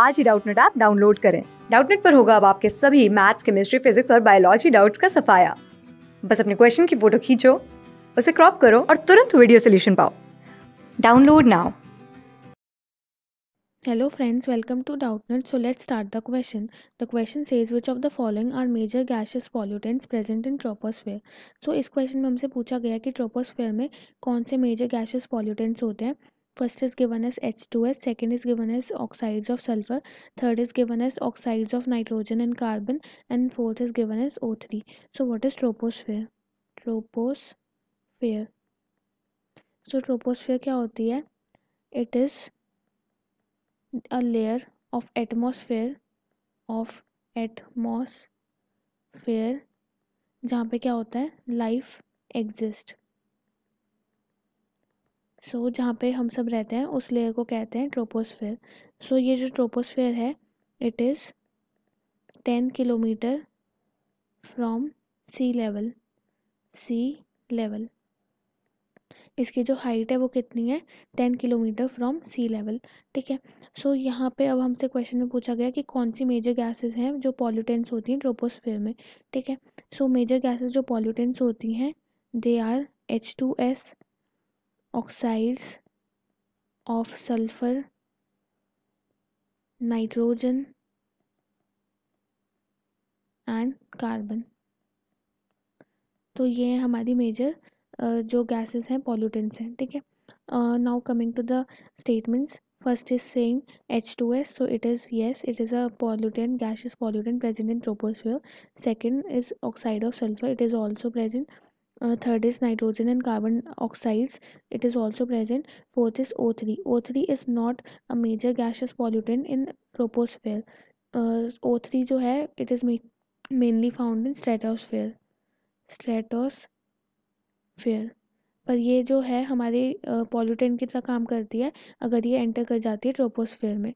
आज ही Doubtnut app download करें डाउटनेट पर होगा अब आपके सभी मैथ्स केमिस्ट्री फिजिक्स और बायोलॉजी डाउट्स का सफाया बस अपने क्वेश्चन की फोटो खींचो उसे क्रॉप करो और तुरंत वीडियो सोल्यूशन पाओ download now Hello friends, welcome to DoubtNet. So let's start the question. The question says which of the following are major gaseous pollutants present in troposphere? So इस question में हमसे पूछा गया कि troposphere में कौन से major gaseous pollutants होते हैं first is given as H two S second is given as oxide of sulphur third is given as oxides of nitrogen and carbon and fourth is given as O three so what is troposphere troposphere so troposphere क्या होती है it is a layer of atmosphere of atmosphere जहाँ पे क्या होता है life exist so so, जहाँ पे हम सब रहते हैं उस लेयर को कहते हैं ट्रोपोस्फेयर सो so, ये जो ट्रोपोस्फेयर है it is ten kilometre from sea level sea level इसकी जो हाइट है वो कितनी है ten kilometre from sea level ठीक है सो so, यहाँ पे अब हमसे क्वेश्चन में पूछा गया कि कौन सी मेजर गैसेस हैं जो पॉल्यूटेंट्स होती हैं ट्रोपोस्फेयर में ठीक है सो मेजर गैसेस जो पॉल्यूटेंट्स होती हैं they are H two S oxides of sulfur nitrogen and carbon तो ये हमारी मेजर जो गैसेस हैं पॉल्यूटेंट्स हैं ठीक है now coming to the statements first is saying H2S so it is yes it is a pollutant gaseous pollutant present in troposphere second is oxide of sulfur it is also present third is nitrogen and carbon oxides it is also present fourth is O three O three is not a major gaseous pollutant in troposphere O three जो है it is mainly found in stratosphere stratosphere पर ये जो है हमारे pollutant की तरह काम करती है अगर ये एंटर कर जाती है ट्रोपोस्फेयर में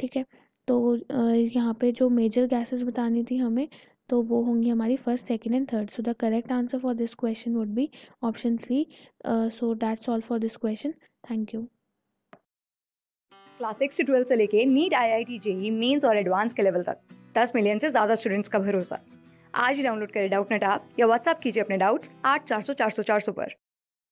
ठीक है तो uh, यहाँ पे जो मेजर गैसेस बतानी थी हमें तो वो होंगी हमारी first second and third so the correct answer for this question would be option three so that solve for this question thank you class six से ट्वेल्थ से लेके NEET I I T JEE mains और advance के level तक दस million से ज़्यादा students का भरोसा आज ही डाउनलोड करें डाउट नेट आप या व्हाट्सअप कीजिए अपने डाउट्स आठ चार सौ चार सौ चार सौ पर